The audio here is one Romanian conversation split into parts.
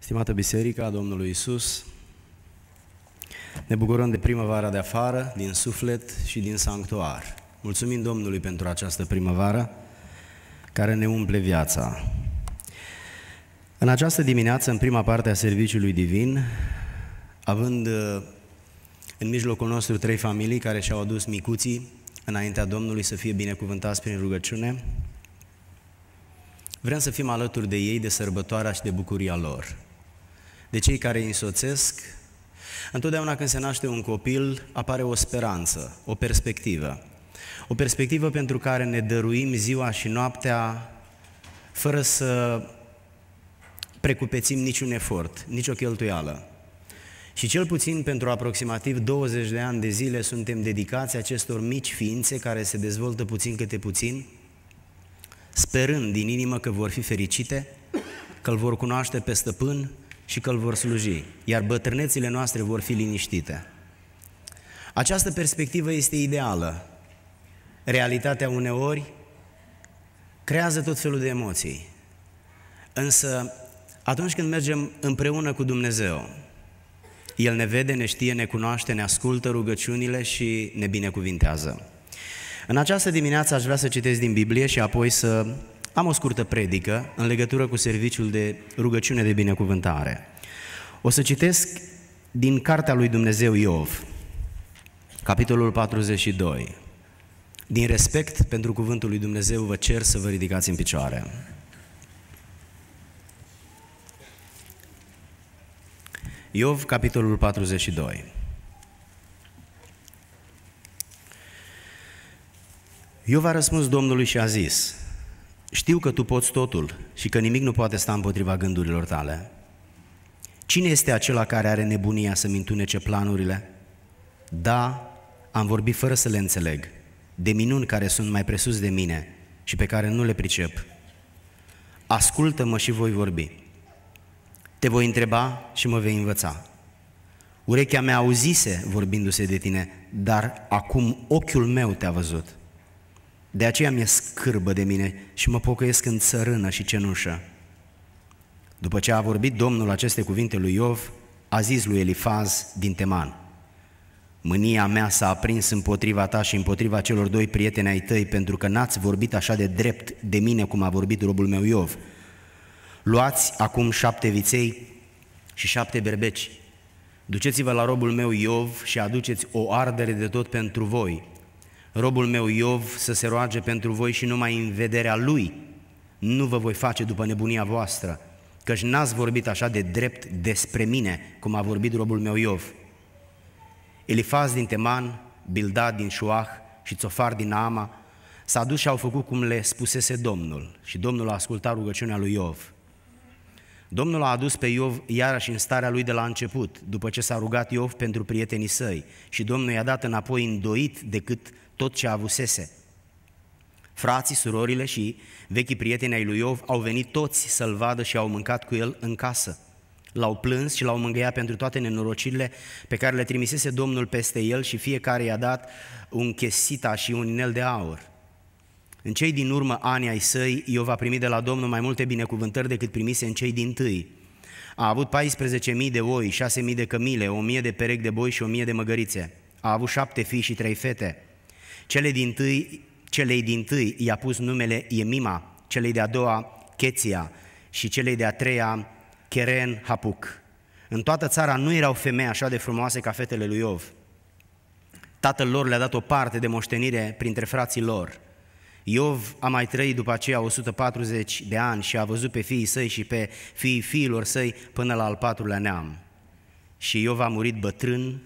Stimată Biserică a Domnului Isus, ne bucurăm de primăvara de afară, din suflet și din sanctuar. Mulțumim Domnului pentru această primăvară care ne umple viața. În această dimineață, în prima parte a serviciului divin, având uh, în mijlocul nostru trei familii care și-au adus micuții înaintea Domnului să fie binecuvântați prin rugăciune, vrem să fim alături de ei de sărbătoarea și de bucuria lor de cei care îi însoțesc, întotdeauna când se naște un copil, apare o speranță, o perspectivă. O perspectivă pentru care ne dăruim ziua și noaptea fără să precupețim niciun efort, nicio cheltuială. Și cel puțin pentru aproximativ 20 de ani de zile suntem dedicați acestor mici ființe care se dezvoltă puțin câte puțin, sperând din inimă că vor fi fericite, că îl vor cunoaște pe stăpân, și că îl vor sluji, iar bătrânețile noastre vor fi liniștite. Această perspectivă este ideală. Realitatea uneori creează tot felul de emoții. Însă, atunci când mergem împreună cu Dumnezeu, El ne vede, ne știe, ne cunoaște, ne ascultă rugăciunile și ne binecuvintează. În această dimineață aș vrea să citesc din Biblie și apoi să am o scurtă predică în legătură cu serviciul de rugăciune de binecuvântare. O să citesc din Cartea lui Dumnezeu Iov, capitolul 42. Din respect pentru cuvântul lui Dumnezeu vă cer să vă ridicați în picioare. Iov, capitolul 42. Iov a răspuns Domnului și a zis, știu că tu poți totul și că nimic nu poate sta împotriva gândurilor tale. Cine este acela care are nebunia să-mi întunece planurile? Da, am vorbit fără să le înțeleg, de minuni care sunt mai presus de mine și pe care nu le pricep. Ascultă-mă și voi vorbi. Te voi întreba și mă vei învăța. Urechea mea auzise vorbindu-se de tine, dar acum ochiul meu te-a văzut. De aceea mi-e scârbă de mine și mă pocăiesc în țărână și cenușă. După ce a vorbit Domnul aceste cuvinte lui Iov, a zis lui Elifaz din Teman, Mânia mea s-a aprins împotriva ta și împotriva celor doi prieteni ai tăi, pentru că n-ați vorbit așa de drept de mine cum a vorbit robul meu Iov. Luați acum șapte viței și șapte berbeci. Duceți-vă la robul meu Iov și aduceți o ardere de tot pentru voi, robul meu Iov să se roage pentru voi și numai în vederea lui. Nu vă voi face după nebunia voastră, căci n-ați vorbit așa de drept despre mine, cum a vorbit robul meu Iov. Elifaz din Teman, Bildad din Șuah și Țofar din Ama s-a dus și au făcut cum le spusese Domnul și Domnul a ascultat rugăciunea lui Iov. Domnul a adus pe Iov iarăși în starea lui de la început, după ce s-a rugat Iov pentru prietenii săi și Domnul i-a dat înapoi îndoit decât tot ce avusese. Frații, surorile și vechii prieteni ai lui Iov au venit toți să-l vadă și au mâncat cu el în casă. L-au plâns și l-au mângâiat pentru toate nenorocirile pe care le trimisese Domnul peste el și fiecare i-a dat un chesita și un inel de aur. În cei din urmă ani ai săi, Iov a primit de la Domnul mai multe binecuvântări decât primise în cei din tâi. A avut 14.000 de oi, 6.000 de cămile, 1.000 de perechi de boi și 1.000 de măgărițe. A avut șapte fii și trei fete. Cele din tâi, celei din tâi i-a pus numele Iemima, celei de-a doua Cheția și celei de-a treia Keren Hapuc. În toată țara nu erau femei așa de frumoase ca fetele lui Iov. Tatăl lor le-a dat o parte de moștenire printre frații lor – Iov a mai trăit după aceea 140 de ani și a văzut pe fiii săi și pe fiii fiilor săi până la al patrulea neam. Și Iov a murit bătrân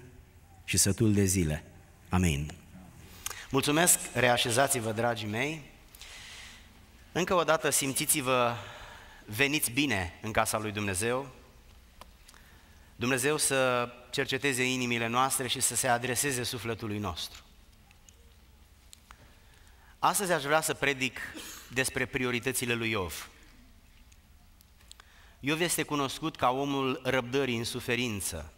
și sătul de zile. Amin. Mulțumesc, reașezați-vă, dragii mei. Încă o dată simțiți-vă veniți bine în casa lui Dumnezeu. Dumnezeu să cerceteze inimile noastre și să se adreseze sufletului nostru. Astăzi aș vrea să predic despre prioritățile lui Iov. Iov este cunoscut ca omul răbdării în suferință,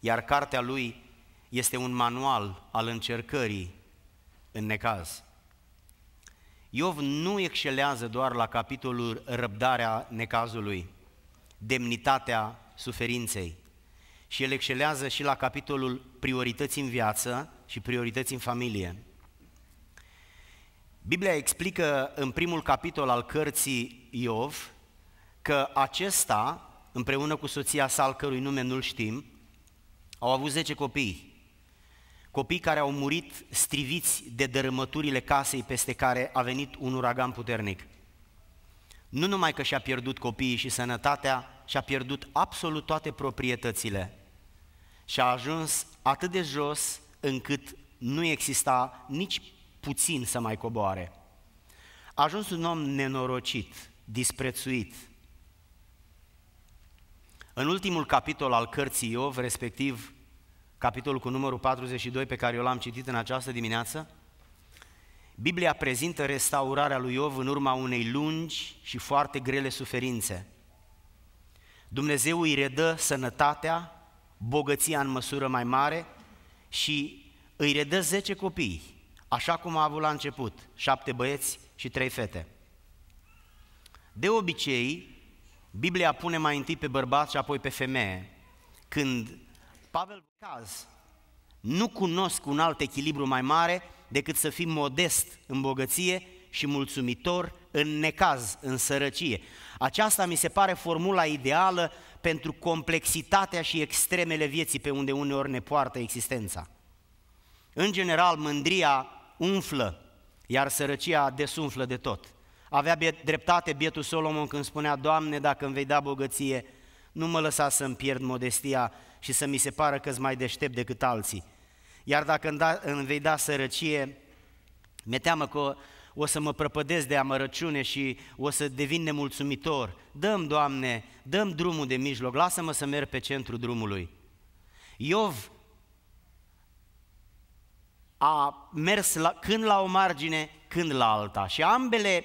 iar cartea lui este un manual al încercării în necaz. Iov nu excelează doar la capitolul răbdarea necazului, demnitatea suferinței, și el excelează și la capitolul priorități în viață și priorități în familie. Biblia explică în primul capitol al cărții Iov că acesta, împreună cu soția sa, al cărui nume nu-l știm, au avut 10 copii. Copii care au murit striviți de dărâmăturile casei peste care a venit un uragan puternic. Nu numai că și-a pierdut copiii și sănătatea, și-a pierdut absolut toate proprietățile. Și a ajuns atât de jos încât nu exista nici puțin să mai coboare. A ajuns un om nenorocit, disprețuit. În ultimul capitol al cărții Iov, respectiv capitolul cu numărul 42 pe care eu l-am citit în această dimineață, Biblia prezintă restaurarea lui Iov în urma unei lungi și foarte grele suferințe. Dumnezeu îi redă sănătatea, bogăția în măsură mai mare și îi redă 10 copii așa cum a avut la început, șapte băieți și trei fete. De obicei, Biblia pune mai întâi pe bărbați și apoi pe femeie. Când Pavel Caz nu cunosc un alt echilibru mai mare decât să fii modest în bogăție și mulțumitor în necaz, în sărăcie. Aceasta mi se pare formula ideală pentru complexitatea și extremele vieții pe unde uneori ne poartă existența. În general, mândria umflă, iar sărăcia desumflă de tot. Avea dreptate bietul Solomon când spunea, Doamne, dacă îmi vei da bogăție, nu mă lăsa să-mi pierd modestia și să mi se pară că-s mai deștept decât alții. Iar dacă îmi, da, îmi vei da sărăcie, mi-e teamă că o, să mă prăpădesc de amărăciune și o să devin nemulțumitor. Dăm, Doamne, dăm drumul de mijloc, lasă-mă să merg pe centrul drumului. Iov a mers la, când la o margine, când la alta. Și ambele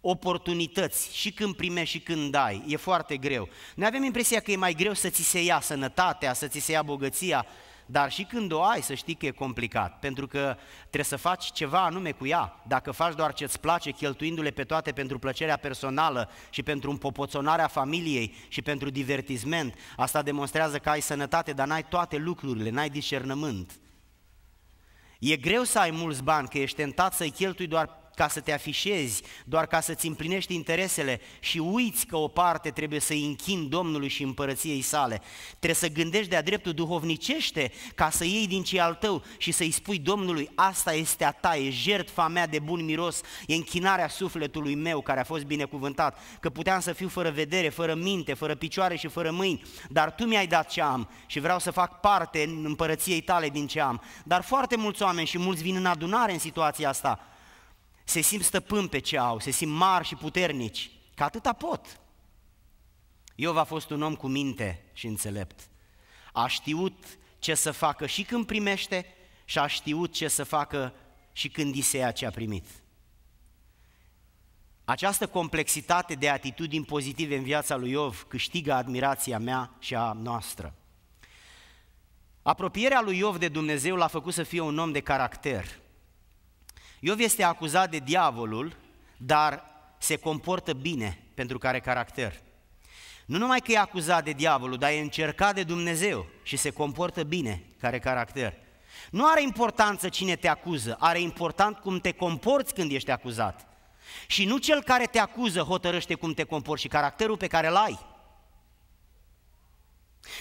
oportunități, și când primești și când dai, e foarte greu. Ne avem impresia că e mai greu să ți se ia sănătatea, să ți se ia bogăția, dar și când o ai, să știi că e complicat, pentru că trebuie să faci ceva anume cu ea. Dacă faci doar ce-ți place, cheltuindu-le pe toate pentru plăcerea personală și pentru împopoțonarea familiei și pentru divertisment, asta demonstrează că ai sănătate, dar n-ai toate lucrurile, n-ai discernământ. E greu să ai mulți bani, că ești tentat să-i cheltui doar ca să te afișezi, doar ca să-ți împlinești interesele și uiți că o parte trebuie să-i închin Domnului și împărăției sale. Trebuie să gândești de-a dreptul duhovnicește ca să iei din ce al tău și să-i spui Domnului, asta este a ta, e jertfa mea de bun miros, e închinarea sufletului meu care a fost binecuvântat, că puteam să fiu fără vedere, fără minte, fără picioare și fără mâini, dar tu mi-ai dat ce am și vreau să fac parte în împărăției tale din ce am. Dar foarte mulți oameni și mulți vin în adunare în situația asta, se simt stăpâni pe ce au, se simt mari și puternici, că atâta pot. Iov a fost un om cu minte și înțelept. A știut ce să facă și când primește și a știut ce să facă și când îi se ia ce a primit. Această complexitate de atitudini pozitive în viața lui Iov câștigă admirația mea și a noastră. Apropierea lui Iov de Dumnezeu l-a făcut să fie un om de caracter – Iov este acuzat de diavolul, dar se comportă bine pentru care caracter. Nu numai că e acuzat de diavolul, dar e încercat de Dumnezeu și se comportă bine care caracter. Nu are importanță cine te acuză, are important cum te comporți când ești acuzat. Și nu cel care te acuză hotărăște cum te comporți și caracterul pe care îl ai.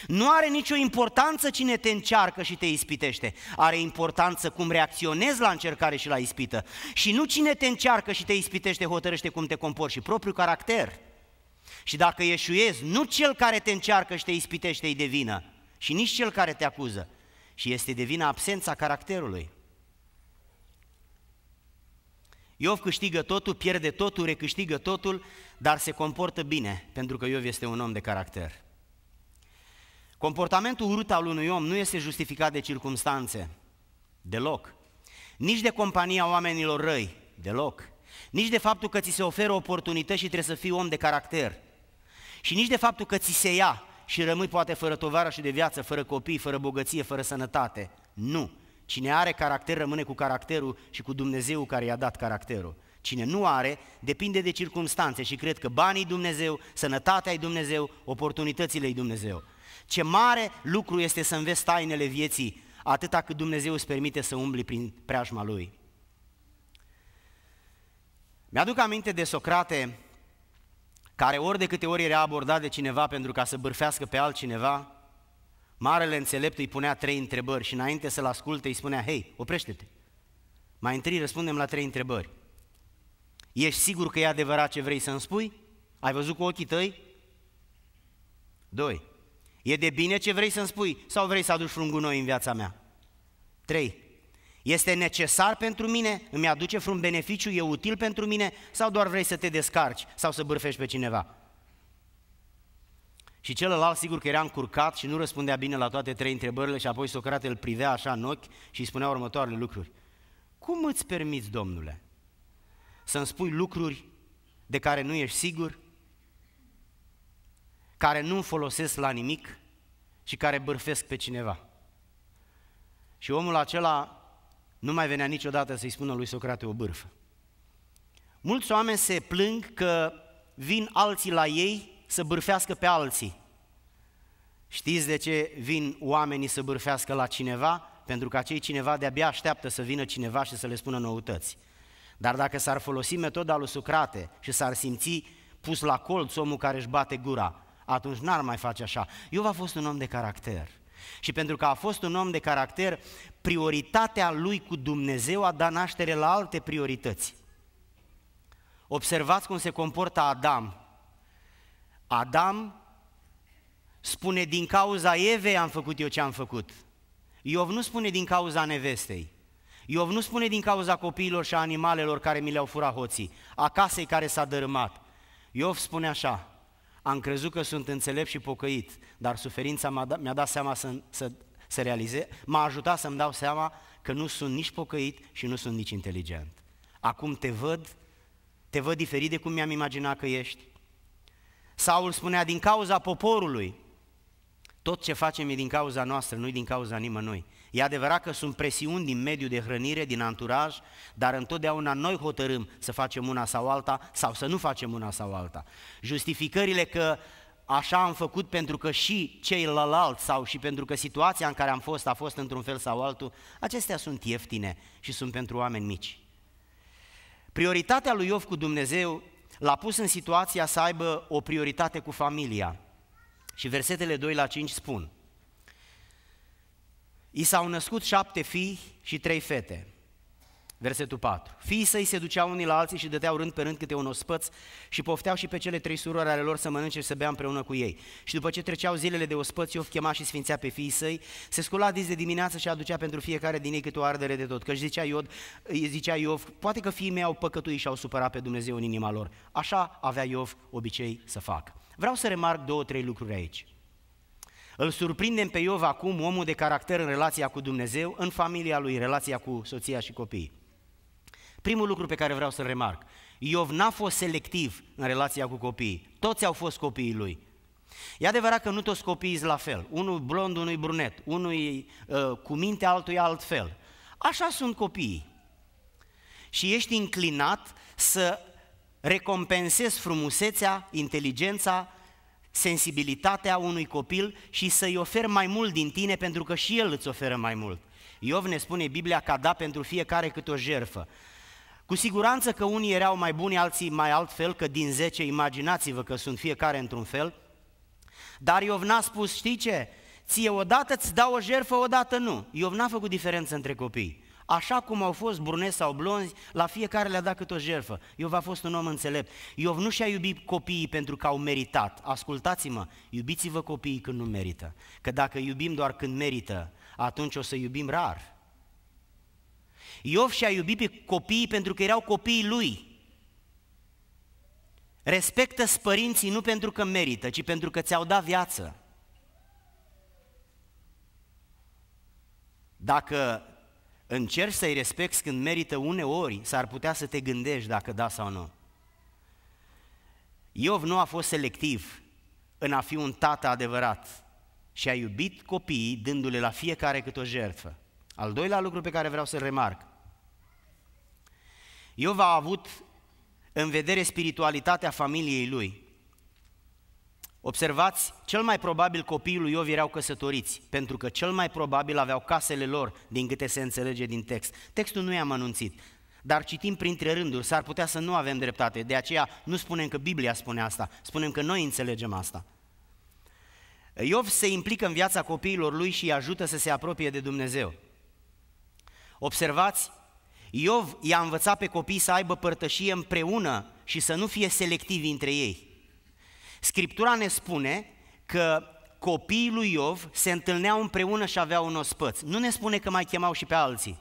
Nu are nicio importanță cine te încearcă și te ispitește. Are importanță cum reacționezi la încercare și la ispită. Și nu cine te încearcă și te ispitește hotărăște cum te comporți și propriul caracter. Și dacă ieșuiezi, nu cel care te încearcă și te ispitește îi devină. Și nici cel care te acuză. Și este de vină absența caracterului. Iov câștigă totul, pierde totul, recâștigă totul, dar se comportă bine, pentru că Iov este un om de caracter. Comportamentul urât al unui om nu este justificat de circumstanțe, deloc. Nici de compania oamenilor răi, deloc. Nici de faptul că ți se oferă oportunități și trebuie să fii om de caracter. Și nici de faptul că ți se ia și rămâi poate fără tovară și de viață, fără copii, fără bogăție, fără sănătate. Nu. Cine are caracter rămâne cu caracterul și cu Dumnezeu care i-a dat caracterul. Cine nu are, depinde de circunstanțe și cred că banii Dumnezeu, sănătatea e Dumnezeu, oportunitățile e Dumnezeu. Ce mare lucru este să înveți tainele vieții, atâta cât Dumnezeu îți permite să umbli prin preajma Lui. Mi-aduc aminte de Socrate, care ori de câte ori era abordat de cineva pentru ca să bârfească pe altcineva, marele înțelept îi punea trei întrebări și înainte să-l asculte îi spunea, hei, oprește-te. Mai întâi răspundem la trei întrebări. Ești sigur că e adevărat ce vrei să-mi spui? Ai văzut cu ochii tăi? Doi. E de bine ce vrei să-mi spui sau vrei să aduci vreun gunoi în viața mea? 3. Este necesar pentru mine? Îmi aduce vreun beneficiu? E util pentru mine? Sau doar vrei să te descarci sau să bârfești pe cineva? Și celălalt sigur că era încurcat și nu răspundea bine la toate trei întrebările și apoi Socrate îl privea așa în ochi și îi spunea următoarele lucruri. Cum îți permiți, domnule, să-mi spui lucruri de care nu ești sigur? care nu folosesc la nimic și care bârfesc pe cineva. Și omul acela nu mai venea niciodată să-i spună lui Socrate o bârfă. Mulți oameni se plâng că vin alții la ei să bârfească pe alții. Știți de ce vin oamenii să bârfească la cineva? Pentru că acei cineva de-abia așteaptă să vină cineva și să le spună noutăți. Dar dacă s-ar folosi metoda lui Socrate și s-ar simți pus la colț omul care își bate gura, atunci n-ar mai face așa. Iov a fost un om de caracter. Și pentru că a fost un om de caracter, prioritatea lui cu Dumnezeu a dat naștere la alte priorități. Observați cum se comportă Adam. Adam spune din cauza Evei am făcut eu ce am făcut. Iov nu spune din cauza nevestei. Iov nu spune din cauza copiilor și a animalelor care mi le-au furat hoții, a casei care s-a dărâmat. Iov spune așa, am crezut că sunt înțelept și pocăit, dar suferința mi-a dat, mi-a dat seama să, să, să realize, m-a ajutat să-mi dau seama că nu sunt nici pocăit și nu sunt nici inteligent. Acum te văd, te văd diferit de cum mi-am imaginat că ești. Saul spunea, din cauza poporului, tot ce facem e din cauza noastră, nu din cauza nimănui. E adevărat că sunt presiuni din mediul de hrănire, din anturaj, dar întotdeauna noi hotărâm să facem una sau alta sau să nu facem una sau alta. Justificările că așa am făcut pentru că și ceilalți sau și pentru că situația în care am fost a fost într-un fel sau altul, acestea sunt ieftine și sunt pentru oameni mici. Prioritatea lui Iov cu Dumnezeu l-a pus în situația să aibă o prioritate cu familia. Și versetele 2 la 5 spun – I s-au născut șapte fii și trei fete. Versetul 4. Fiii săi se duceau unii la alții și dădeau rând pe rând câte un ospăț și pofteau și pe cele trei surori ale lor să mănânce și să bea împreună cu ei. Și după ce treceau zilele de ospăț, Iov chema și sfințea pe fiii săi, se scula dis de dimineață și aducea pentru fiecare din ei câte o ardere de tot. își zicea, Iod, zicea Iov, poate că fiii mei au păcătuit și au supărat pe Dumnezeu în inima lor. Așa avea Iov obicei să facă. Vreau să remarc două, trei lucruri aici. Îl surprindem pe Iov acum, omul de caracter în relația cu Dumnezeu, în familia lui, relația cu soția și copiii. Primul lucru pe care vreau să-l remarc, Iov n-a fost selectiv în relația cu copiii, toți au fost copiii lui. E adevărat că nu toți copiii sunt la fel, unul blond, unul brunet, unul uh, cu minte, altuia altfel. Așa sunt copiii. Și ești inclinat să recompensezi frumusețea, inteligența, sensibilitatea unui copil și să-i oferi mai mult din tine pentru că și el îți oferă mai mult. Iov ne spune Biblia că a dat pentru fiecare câte o jerfă. Cu siguranță că unii erau mai buni, alții mai altfel, că din 10 imaginați-vă că sunt fiecare într-un fel. Dar Iov n-a spus, știi ce? Ție odată îți dau o jerfă, odată nu. Iov n-a făcut diferență între copii. Așa cum au fost bruneți sau blonzi, la fiecare le-a dat câte o jerfă. Iov a fost un om înțelept. Iov nu și-a iubit copiii pentru că au meritat. Ascultați-mă, iubiți-vă copiii când nu merită. Că dacă iubim doar când merită, atunci o să iubim rar. Iov și-a iubit pe copiii pentru că erau copiii lui. Respectă părinții nu pentru că merită, ci pentru că ți-au dat viață. Dacă Încerci să-i respecti când merită uneori, s-ar putea să te gândești dacă da sau nu. Iov nu a fost selectiv în a fi un tată adevărat și a iubit copiii dându-le la fiecare câte o jertfă. Al doilea lucru pe care vreau să-l remarc. Iov a avut în vedere spiritualitatea familiei lui. Observați, cel mai probabil copiii lui Iov erau căsătoriți, pentru că cel mai probabil aveau casele lor, din câte se înțelege din text. Textul nu i-am anunțit, dar citim printre rânduri, s-ar putea să nu avem dreptate, de aceea nu spunem că Biblia spune asta, spunem că noi înțelegem asta. Iov se implică în viața copiilor lui și îi ajută să se apropie de Dumnezeu. Observați, Iov i-a învățat pe copii să aibă părtășie împreună și să nu fie selectivi între ei. Scriptura ne spune că copiii lui Iov se întâlneau împreună și aveau un ospăț. Nu ne spune că mai chemau și pe alții.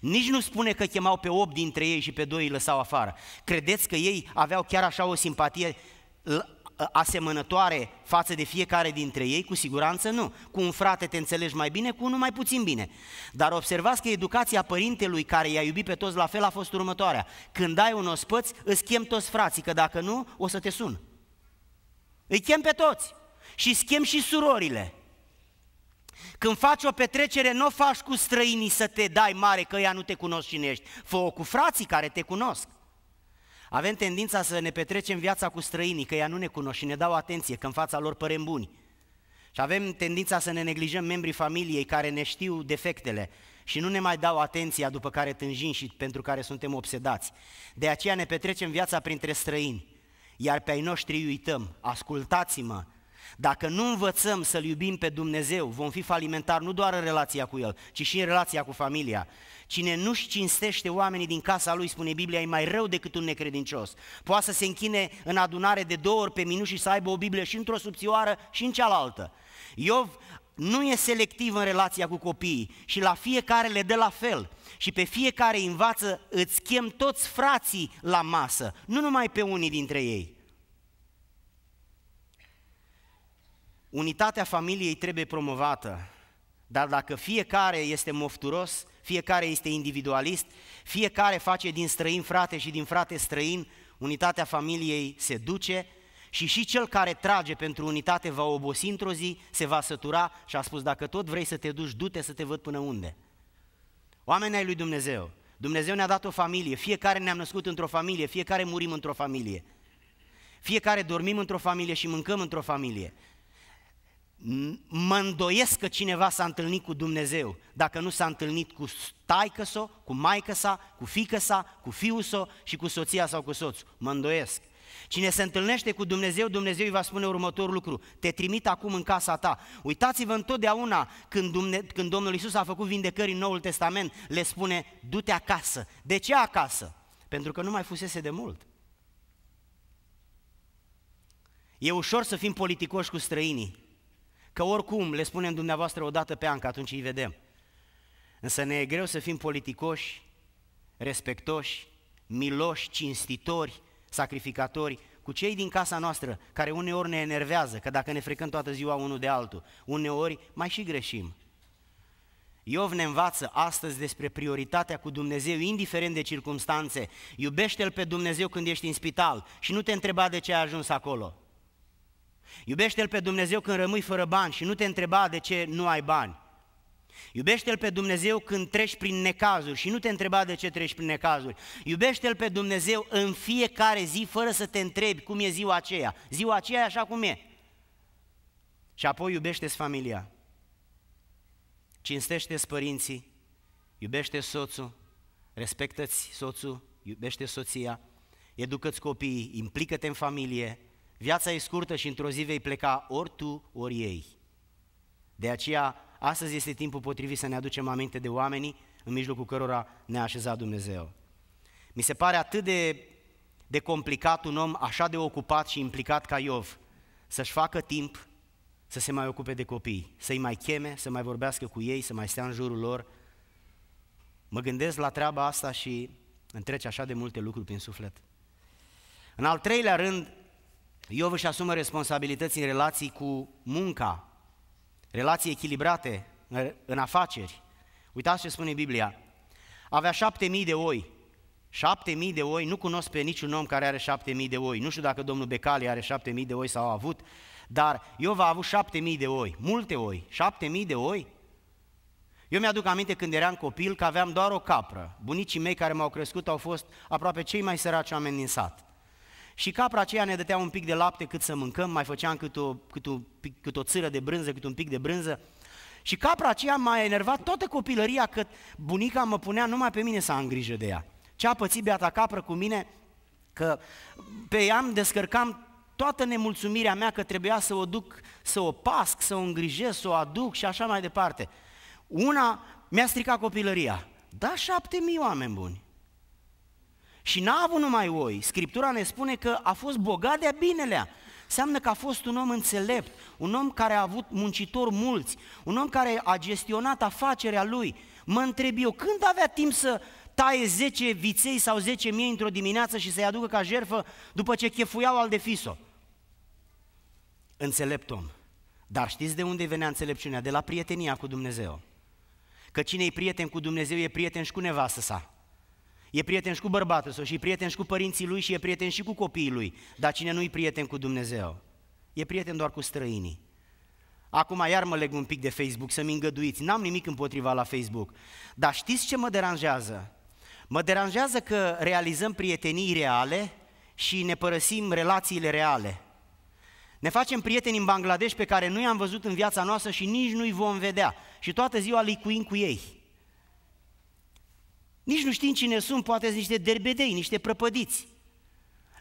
Nici nu spune că chemau pe 8 dintre ei și pe 2 îi lăsau afară. Credeți că ei aveau chiar așa o simpatie asemănătoare față de fiecare dintre ei? Cu siguranță nu. Cu un frate te înțelegi mai bine, cu unul mai puțin bine. Dar observați că educația părintelui care i-a iubit pe toți la fel a fost următoarea. Când ai un ospăț, îți chem toți frații, că dacă nu, o să te sun. Îi chem pe toți și schem și surorile. Când faci o petrecere, nu o faci cu străinii să te dai mare că ea nu te cunosc cine ești. Fă-o cu frații care te cunosc. Avem tendința să ne petrecem viața cu străinii, că ea nu ne cunosc și ne dau atenție, că în fața lor părem buni. Și avem tendința să ne neglijăm membrii familiei care ne știu defectele și nu ne mai dau atenția după care tânjim și pentru care suntem obsedați. De aceea ne petrecem viața printre străini iar pe ai noștri îi uităm. Ascultați-mă! Dacă nu învățăm să-L iubim pe Dumnezeu, vom fi falimentari nu doar în relația cu El, ci și în relația cu familia. Cine nu-și cinstește oamenii din casa lui, spune Biblia, e mai rău decât un necredincios. Poate să se închine în adunare de două ori pe minut și să aibă o Biblie și într-o subțioară și în cealaltă. Iov nu e selectiv în relația cu copiii și la fiecare le dă la fel și pe fiecare învață, îți chem toți frații la masă, nu numai pe unii dintre ei. Unitatea familiei trebuie promovată, dar dacă fiecare este mofturos, fiecare este individualist, fiecare face din străin frate și din frate străin, unitatea familiei se duce și și cel care trage pentru unitate va obosi într-o zi, se va sătura și a spus, dacă tot vrei să te duci, du-te să te văd până unde. Oamenii ai lui Dumnezeu, Dumnezeu ne-a dat o familie, fiecare ne-am născut într-o familie, fiecare murim într-o familie. Fiecare dormim într-o familie și mâncăm într-o familie. Mă îndoiesc că cineva s-a întâlnit cu Dumnezeu dacă nu s-a întâlnit cu taică cu maică sa, cu fică sa, cu fiul său și cu soția sau cu soțul. Mă îndoiesc. Cine se întâlnește cu Dumnezeu, Dumnezeu îi va spune următorul lucru. Te trimit acum în casa ta. Uitați-vă întotdeauna când, Dumne- când Domnul Isus a făcut vindecări în Noul Testament, le spune, du-te acasă. De ce acasă? Pentru că nu mai fusese de mult. E ușor să fim politicoși cu străinii, că oricum le spunem dumneavoastră o dată pe an, că atunci îi vedem. Însă ne e greu să fim politicoși, respectoși, miloși, cinstitori, sacrificatori, cu cei din casa noastră care uneori ne enervează, că dacă ne frecăm toată ziua unul de altul, uneori mai și greșim. Iov ne învață astăzi despre prioritatea cu Dumnezeu, indiferent de circunstanțe. Iubește-L pe Dumnezeu când ești în spital și nu te întreba de ce ai ajuns acolo. Iubește-L pe Dumnezeu când rămâi fără bani și nu te întreba de ce nu ai bani. Iubește-L pe Dumnezeu când treci prin necazuri și nu te întreba de ce treci prin necazuri. Iubește-L pe Dumnezeu în fiecare zi fără să te întrebi cum e ziua aceea. Ziua aceea e așa cum e. Și apoi iubește-ți familia. Cinstește-ți părinții, iubește soțul, respectă-ți soțul, iubește soția, educă-ți copiii, implică-te în familie, viața e scurtă și într-o zi vei pleca ori tu, ori ei. De aceea astăzi este timpul potrivit să ne aducem aminte de oamenii în mijlocul cărora ne-a așezat Dumnezeu. Mi se pare atât de, de complicat un om așa de ocupat și implicat ca Iov să-și facă timp să se mai ocupe de copii, să-i mai cheme, să mai vorbească cu ei, să mai stea în jurul lor. Mă gândesc la treaba asta și întrece așa de multe lucruri prin suflet. În al treilea rând, Iov își asumă responsabilități în relații cu munca relații echilibrate în afaceri. Uitați ce spune Biblia. Avea șapte mii de oi. Șapte mii de oi, nu cunosc pe niciun om care are șapte mii de oi. Nu știu dacă domnul Becali are șapte mii de oi sau a avut, dar v a avut șapte mii de oi, multe oi, șapte mii de oi. Eu mi-aduc aminte când eram copil că aveam doar o capră. Bunicii mei care m-au crescut au fost aproape cei mai săraci oameni din sat. Și capra aceea ne dătea un pic de lapte cât să mâncăm, mai făceam cât o, cât o, cât o țâră de brânză, cât un pic de brânză. Și capra aceea m-a enervat toată copilăria că bunica mă punea numai pe mine să am grijă de ea. Ce a pățit beata capră cu mine, că pe ea îmi descărcam toată nemulțumirea mea că trebuia să o duc, să o pasc, să o îngrijesc, să o aduc și așa mai departe. Una mi-a stricat copilăria. Da, șapte mii oameni buni. Și n-a avut numai oi. Scriptura ne spune că a fost bogat de-a binelea. Înseamnă că a fost un om înțelept, un om care a avut muncitori mulți, un om care a gestionat afacerea lui. Mă întreb eu, când avea timp să taie 10 viței sau 10 mie într-o dimineață și să-i aducă ca jerfă după ce chefuiau al de fiso? Înțelept om. Dar știți de unde venea înțelepciunea? De la prietenia cu Dumnezeu. Că cine e prieten cu Dumnezeu e prieten și cu nevastă sa. E prieten și cu bărbatul său, și e prieten și cu părinții lui, și e prieten și cu copiii lui. Dar cine nu-i prieten cu Dumnezeu? E prieten doar cu străinii. Acum iar mă leg un pic de Facebook, să-mi îngăduiți. N-am nimic împotriva la Facebook. Dar știți ce mă deranjează? Mă deranjează că realizăm prietenii reale și ne părăsim relațiile reale. Ne facem prieteni în Bangladesh pe care nu i-am văzut în viața noastră și nici nu-i vom vedea. Și toată ziua licuim cu ei. Nici nu știm cine sunt, poate niște derbedei, niște prăpădiți.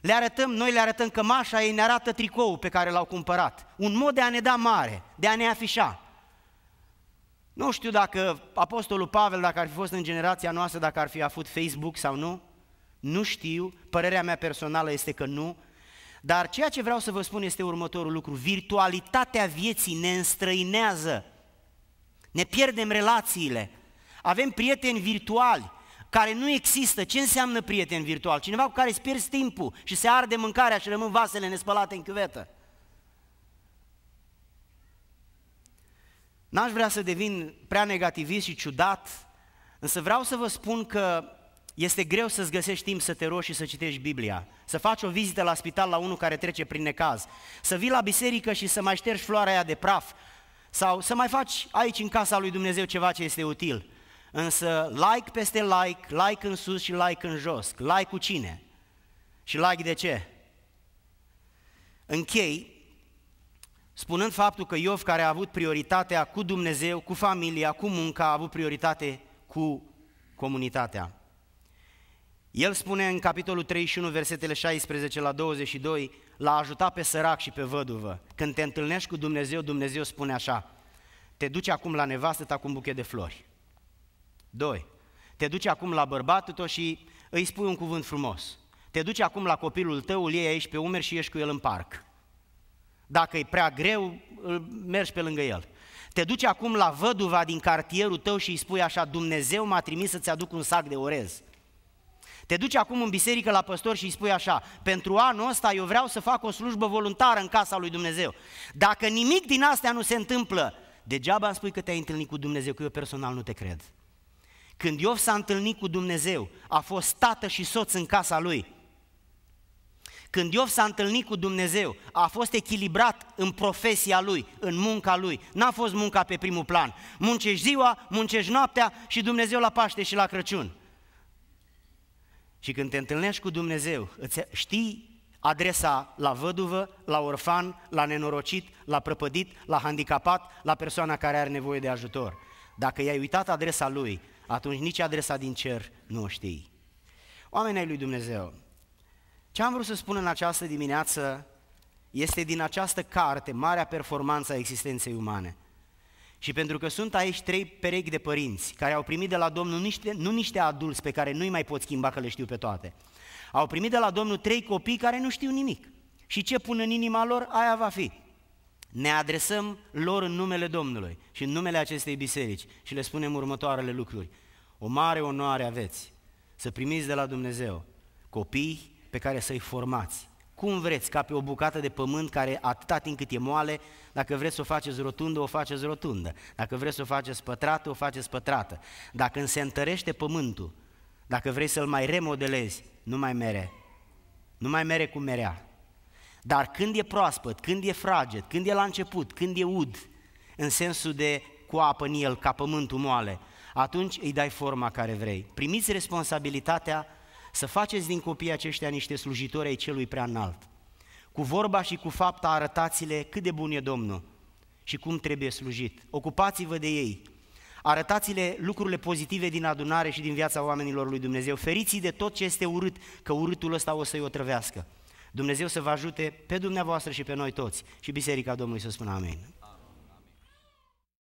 Le arătăm, noi le arătăm cămașa, ei ne arată tricoul pe care l-au cumpărat. Un mod de a ne da mare, de a ne afișa. Nu știu dacă Apostolul Pavel, dacă ar fi fost în generația noastră, dacă ar fi avut Facebook sau nu, nu știu, părerea mea personală este că nu, dar ceea ce vreau să vă spun este următorul lucru. Virtualitatea vieții ne înstrăinează, ne pierdem relațiile, avem prieteni virtuali, care nu există. Ce înseamnă prieten virtual? Cineva cu care îți pierzi timpul și se arde mâncarea și rămân vasele nespălate în cuvetă. N-aș vrea să devin prea negativist și ciudat, însă vreau să vă spun că este greu să-ți găsești timp să te rogi și să citești Biblia, să faci o vizită la spital la unul care trece prin necaz, să vii la biserică și să mai ștergi floarea aia de praf, sau să mai faci aici în casa lui Dumnezeu ceva ce este util. Însă like peste like, like în sus și like în jos. Like cu cine? Și like de ce? Închei spunând faptul că Iov, care a avut prioritatea cu Dumnezeu, cu familia, cu munca, a avut prioritate cu comunitatea. El spune în capitolul 31, versetele 16 la 22, l-a ajutat pe sărac și pe văduvă. Când te întâlnești cu Dumnezeu, Dumnezeu spune așa, te duci acum la nevastă ta cu un buchet de flori. Doi, te duci acum la bărbatul tău și îi spui un cuvânt frumos. Te duci acum la copilul tău, îl iei aici pe umeri și ieși cu el în parc. Dacă e prea greu, mergi pe lângă el. Te duci acum la văduva din cartierul tău și îi spui așa, Dumnezeu m-a trimis să-ți aduc un sac de orez. Te duci acum în biserică la păstor și îi spui așa, pentru anul ăsta eu vreau să fac o slujbă voluntară în casa lui Dumnezeu. Dacă nimic din astea nu se întâmplă, degeaba îmi spui că te-ai întâlnit cu Dumnezeu, că eu personal nu te cred. Când Iov s-a întâlnit cu Dumnezeu, a fost tată și soț în casa lui. Când Iov s-a întâlnit cu Dumnezeu, a fost echilibrat în profesia lui, în munca lui. N-a fost munca pe primul plan. Muncești ziua, muncești noaptea și Dumnezeu la Paște și la Crăciun. Și când te întâlnești cu Dumnezeu, îți știi adresa la văduvă, la orfan, la nenorocit, la prăpădit, la handicapat, la persoana care are nevoie de ajutor. Dacă i-ai uitat adresa lui, atunci nici adresa din cer nu o știi. Oamenii lui Dumnezeu, ce am vrut să spun în această dimineață este din această carte, Marea Performanță a Existenței Umane. Și pentru că sunt aici trei perechi de părinți care au primit de la Domnul niște, nu niște adulți pe care nu-i mai pot schimba că le știu pe toate. Au primit de la Domnul trei copii care nu știu nimic. Și ce pun în inima lor, aia va fi ne adresăm lor în numele Domnului și în numele acestei biserici și le spunem următoarele lucruri. O mare onoare aveți să primiți de la Dumnezeu copii pe care să-i formați. Cum vreți, ca pe o bucată de pământ care atâta timp cât e moale, dacă vreți să o faceți rotundă, o faceți rotundă. Dacă vreți să o faceți pătrată, o faceți pătrată. Dacă se întărește pământul, dacă vrei să-l mai remodelezi, nu mai mere. Nu mai mere cum merea, dar când e proaspăt, când e fraged, când e la început, când e ud, în sensul de cu apă în el, ca pământul moale, atunci îi dai forma care vrei. Primiți responsabilitatea să faceți din copiii aceștia niște slujitori ai celui prea înalt. Cu vorba și cu fapta arătați-le cât de bun e Domnul și cum trebuie slujit. Ocupați-vă de ei. Arătați-le lucrurile pozitive din adunare și din viața oamenilor lui Dumnezeu. Feriți de tot ce este urât, că urâtul ăsta o să-i otrăvească. Dumnezeu să vă ajute pe dumneavoastră și pe noi toți și Biserica Domnului să spună amin.